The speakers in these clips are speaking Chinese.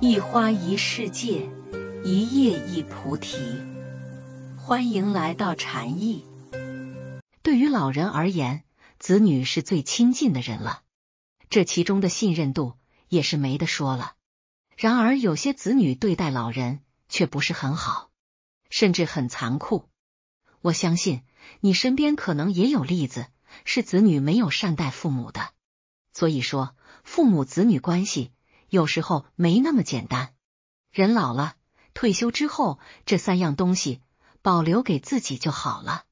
一花一世界，一叶一菩提。欢迎来到禅意。对于老人而言，子女是最亲近的人了，这其中的信任度也是没得说了。然而，有些子女对待老人却不是很好，甚至很残酷。我相信你身边可能也有例子，是子女没有善待父母的。所以说，父母子女关系。有时候没那么简单。人老了，退休之后，这三样东西保留给自己就好了，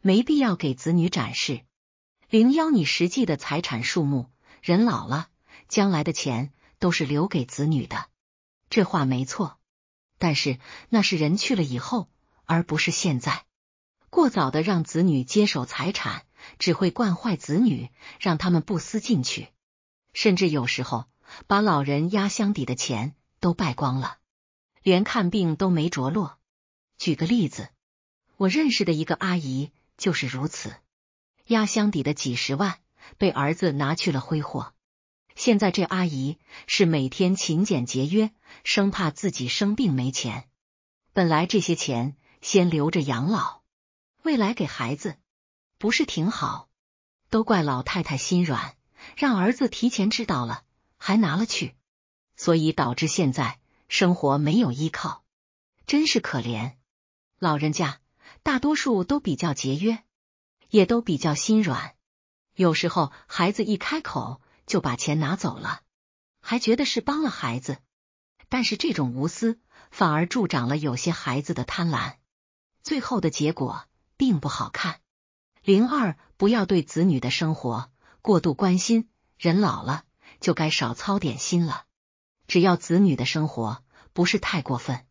没必要给子女展示。零幺，你实际的财产数目，人老了，将来的钱都是留给子女的，这话没错。但是那是人去了以后，而不是现在。过早的让子女接手财产，只会惯坏子女，让他们不思进取，甚至有时候。把老人压箱底的钱都败光了，连看病都没着落。举个例子，我认识的一个阿姨就是如此，压箱底的几十万被儿子拿去了挥霍。现在这阿姨是每天勤俭节约，生怕自己生病没钱。本来这些钱先留着养老，未来给孩子不是挺好？都怪老太太心软，让儿子提前知道了。还拿了去，所以导致现在生活没有依靠，真是可怜。老人家大多数都比较节约，也都比较心软，有时候孩子一开口就把钱拿走了，还觉得是帮了孩子。但是这种无私反而助长了有些孩子的贪婪，最后的结果并不好看。零二，不要对子女的生活过度关心，人老了。就该少操点心了。只要子女的生活不是太过分，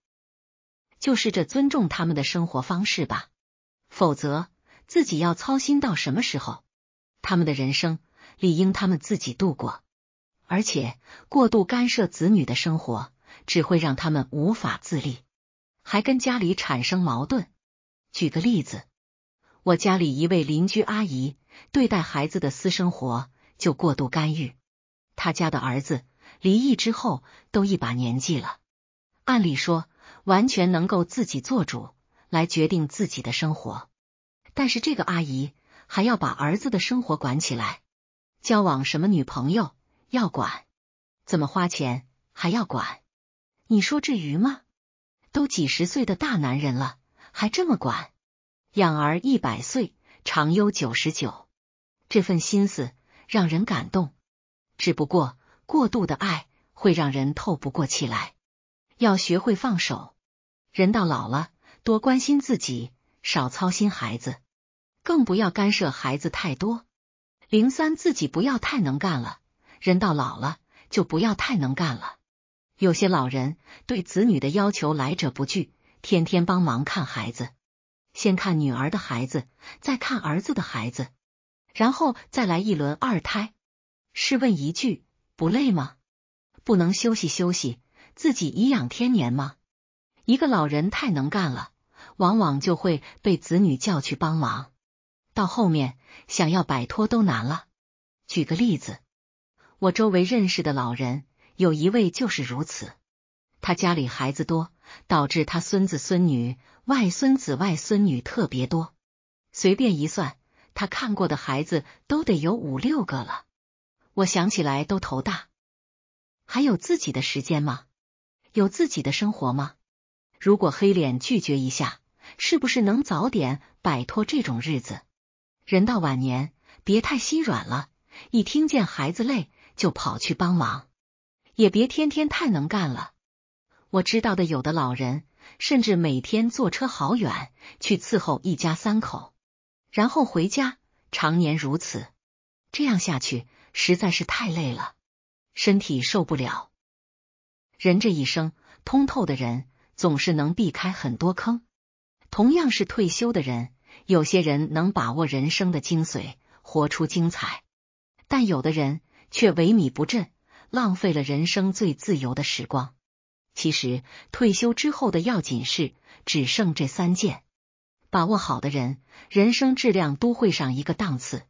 就试着尊重他们的生活方式吧。否则，自己要操心到什么时候？他们的人生理应他们自己度过。而且，过度干涉子女的生活，只会让他们无法自立，还跟家里产生矛盾。举个例子，我家里一位邻居阿姨对待孩子的私生活就过度干预。他家的儿子离异之后都一把年纪了，按理说完全能够自己做主来决定自己的生活，但是这个阿姨还要把儿子的生活管起来，交往什么女朋友要管，怎么花钱还要管，你说至于吗？都几十岁的大男人了，还这么管，养儿一百岁，长忧九十九，这份心思让人感动。只不过过度的爱会让人透不过气来，要学会放手。人到老了，多关心自己，少操心孩子，更不要干涉孩子太多。零三自己不要太能干了，人到老了就不要太能干了。有些老人对子女的要求来者不拒，天天帮忙看孩子，先看女儿的孩子，再看儿子的孩子，然后再来一轮二胎。试问一句，不累吗？不能休息休息，自己颐养天年吗？一个老人太能干了，往往就会被子女叫去帮忙，到后面想要摆脱都难了。举个例子，我周围认识的老人，有一位就是如此。他家里孩子多，导致他孙子、孙女、外孙子、外孙女特别多，随便一算，他看过的孩子都得有五六个了。我想起来都头大，还有自己的时间吗？有自己的生活吗？如果黑脸拒绝一下，是不是能早点摆脱这种日子？人到晚年，别太心软了，一听见孩子累就跑去帮忙，也别天天太能干了。我知道的，有的老人甚至每天坐车好远去伺候一家三口，然后回家，常年如此，这样下去。实在是太累了，身体受不了。人这一生，通透的人总是能避开很多坑。同样是退休的人，有些人能把握人生的精髓，活出精彩；但有的人却萎靡不振，浪费了人生最自由的时光。其实，退休之后的要紧事只剩这三件，把握好的人，人生质量都会上一个档次。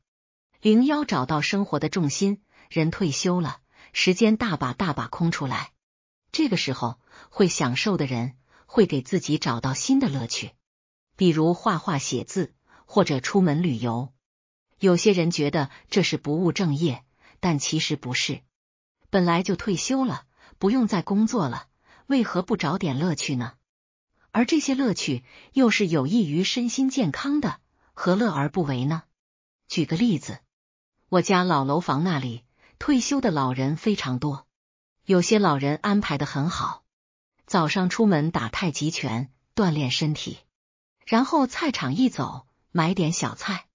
零幺找到生活的重心，人退休了，时间大把大把空出来。这个时候会享受的人会给自己找到新的乐趣，比如画画、写字或者出门旅游。有些人觉得这是不务正业，但其实不是。本来就退休了，不用再工作了，为何不找点乐趣呢？而这些乐趣又是有益于身心健康的，何乐而不为呢？举个例子。我家老楼房那里，退休的老人非常多，有些老人安排的很好，早上出门打太极拳锻炼身体，然后菜场一走买点小菜，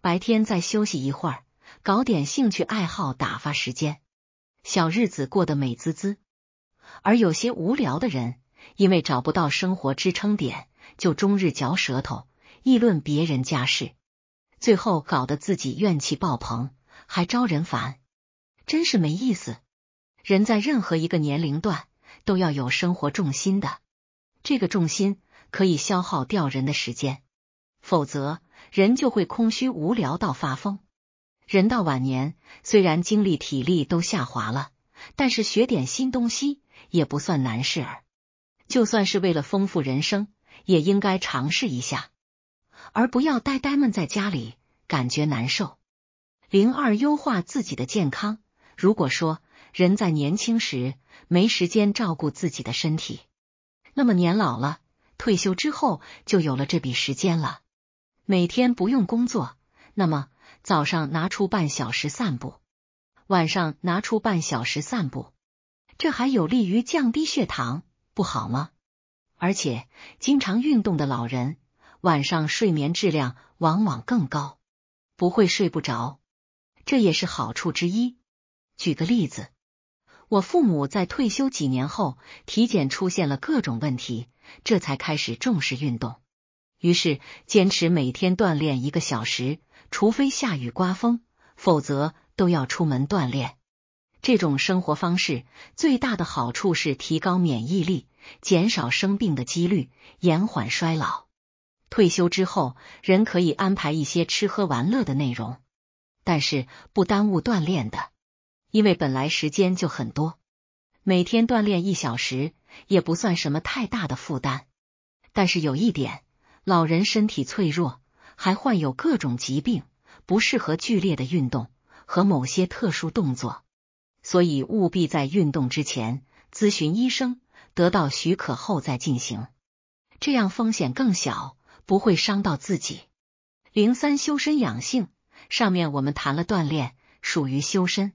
白天再休息一会儿，搞点兴趣爱好打发时间，小日子过得美滋滋。而有些无聊的人，因为找不到生活支撑点，就终日嚼舌头，议论别人家事。最后搞得自己怨气爆棚，还招人烦，真是没意思。人在任何一个年龄段都要有生活重心的，这个重心可以消耗掉人的时间，否则人就会空虚无聊到发疯。人到晚年，虽然精力体力都下滑了，但是学点新东西也不算难事儿。就算是为了丰富人生，也应该尝试一下。而不要呆呆闷在家里，感觉难受。零二优化自己的健康。如果说人在年轻时没时间照顾自己的身体，那么年老了，退休之后就有了这笔时间了。每天不用工作，那么早上拿出半小时散步，晚上拿出半小时散步，这还有利于降低血糖，不好吗？而且经常运动的老人。晚上睡眠质量往往更高，不会睡不着，这也是好处之一。举个例子，我父母在退休几年后体检出现了各种问题，这才开始重视运动，于是坚持每天锻炼一个小时，除非下雨刮风，否则都要出门锻炼。这种生活方式最大的好处是提高免疫力，减少生病的几率，延缓衰老。退休之后，人可以安排一些吃喝玩乐的内容，但是不耽误锻炼的。因为本来时间就很多，每天锻炼一小时也不算什么太大的负担。但是有一点，老人身体脆弱，还患有各种疾病，不适合剧烈的运动和某些特殊动作，所以务必在运动之前咨询医生，得到许可后再进行，这样风险更小。不会伤到自己。零三修身养性，上面我们谈了锻炼，属于修身。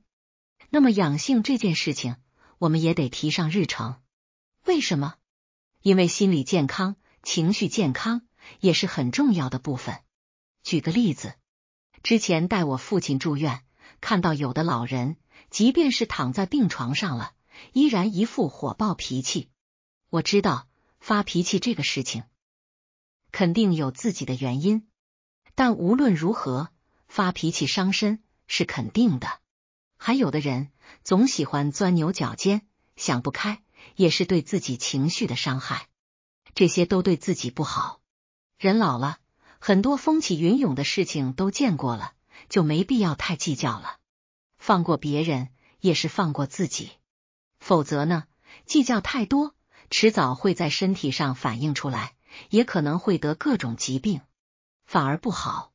那么养性这件事情，我们也得提上日程。为什么？因为心理健康、情绪健康也是很重要的部分。举个例子，之前带我父亲住院，看到有的老人，即便是躺在病床上了，依然一副火爆脾气。我知道发脾气这个事情。肯定有自己的原因，但无论如何，发脾气伤身是肯定的。还有的人总喜欢钻牛角尖，想不开也是对自己情绪的伤害。这些都对自己不好。人老了，很多风起云涌的事情都见过了，就没必要太计较了。放过别人，也是放过自己。否则呢，计较太多，迟早会在身体上反映出来。也可能会得各种疾病，反而不好。